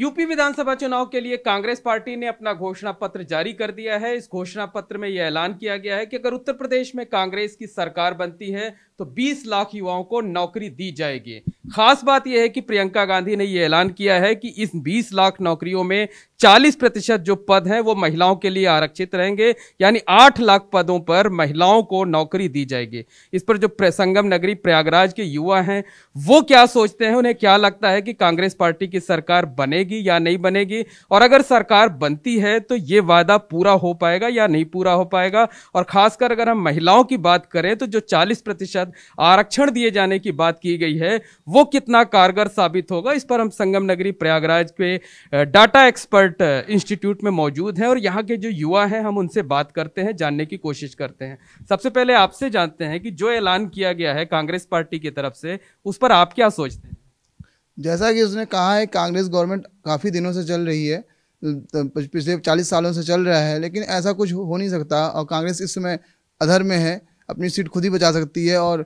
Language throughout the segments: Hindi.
यूपी विधानसभा चुनाव के लिए कांग्रेस पार्टी ने अपना घोषणा पत्र जारी कर दिया है इस घोषणा पत्र में यह ऐलान किया गया है कि अगर उत्तर प्रदेश में कांग्रेस की सरकार बनती है तो 20 लाख युवाओं को नौकरी दी जाएगी खास बात यह है कि प्रियंका गांधी ने यह ऐलान किया है कि इस 20 लाख नौकरियों में 40 प्रतिशत जो पद हैं वो महिलाओं के लिए आरक्षित रहेंगे यानी 8 लाख पदों पर महिलाओं को नौकरी दी जाएगी इस पर जो संगम नगरी प्रयागराज के युवा हैं वो क्या सोचते हैं उन्हें क्या लगता है कि कांग्रेस पार्टी की सरकार बनेगी या नहीं बनेगी और अगर सरकार बनती है तो ये वादा पूरा हो पाएगा या नहीं पूरा हो पाएगा और खासकर अगर हम महिलाओं की बात करें तो जो चालीस प्रतिशत आरक्षण दिए जाने की बात की गई है वो कितना कारगर साबित होगा इस पर हम संगम नगरी प्रयागराज के डाटा एक्सपर्ट इंस्टीट्यूट में मौजूद हैं और यहाँ के जो युवा हैं हम उनसे बात करते हैं जानने की कोशिश करते हैं सबसे पहले आपसे जानते हैं कि जो ऐलान किया गया है कांग्रेस पार्टी की तरफ से उस पर आप क्या सोचते हैं जैसा कि उसने कहा है कांग्रेस गवर्नमेंट काफ़ी दिनों से चल रही है पिछले चालीस सालों से चल रहा है लेकिन ऐसा कुछ हो नहीं सकता और कांग्रेस इस समय अधर में है अपनी सीट खुद ही बचा सकती है और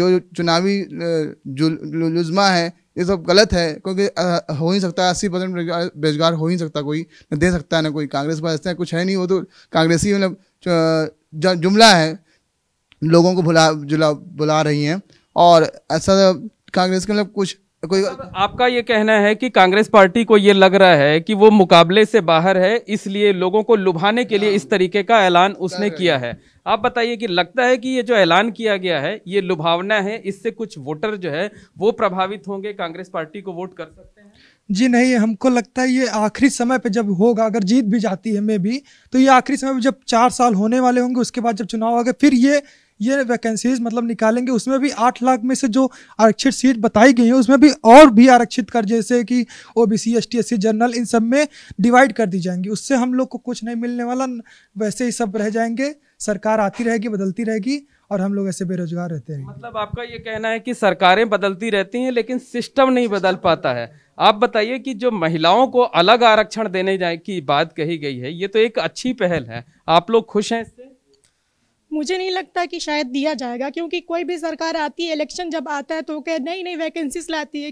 जो चुनावी लुजमा है ये सब गलत है क्योंकि हो ही सकता है अस्सी परसेंट बेरोजगार हो ही सकता कोई न दे सकता है ना कोई कांग्रेस पास ऐसा कुछ है नहीं वो तो कांग्रेसी मतलब जुमला है लोगों को भुला जुला बुला रही हैं और ऐसा कांग्रेस के मतलब कुछ कोई आपका ये कहना है कि कांग्रेस पार्टी को ये लग रहा है कि वो मुकाबले से बाहर है इसलिए लोगों को लुभाने के लिए इस तरीके का ऐलान उसने किया है आप बताइए कि लगता है कि ये जो ऐलान किया गया है ये लुभावना है इससे कुछ वोटर जो है वो प्रभावित होंगे कांग्रेस पार्टी को वोट कर सकते हैं जी नहीं हमको लगता है ये आखिरी समय पे जब होगा अगर जीत भी जाती है मे भी तो ये आखिरी समय पे जब चार साल होने वाले होंगे उसके बाद जब चुनाव आगे फिर ये ये वैकेंसीज मतलब निकालेंगे उसमें भी आठ लाख में से जो आरक्षित सीट बताई गई है उसमें भी और भी आरक्षित कर जैसे कि O B C S T S C general इन सब में डिवाइड कर दी जाएंगी उससे हम लोग को कुछ नहीं मिलने वाला वैसे ही सब रह जाएंगे सरकार आती रहेगी बदलती रहेगी और हम लोग ऐसे बेरोजगार रहते हैं मतलब आपका ये कहना है कि सरकारें बदलती रहती हैं लेकिन सिस्टम नहीं बदल पाता है आप बताइए कि जो महिलाओं को अलग आरक्षण देने जाए की बात कही गई है ये तो एक अच्छी पहल है आप लोग खुश हैं इससे मुझे नहीं लगता कि शायद दिया जाएगा क्योंकि कोई भी सरकार आती है इलेक्शन जब आता है तो कह नई नई वैकेंसीज लाती है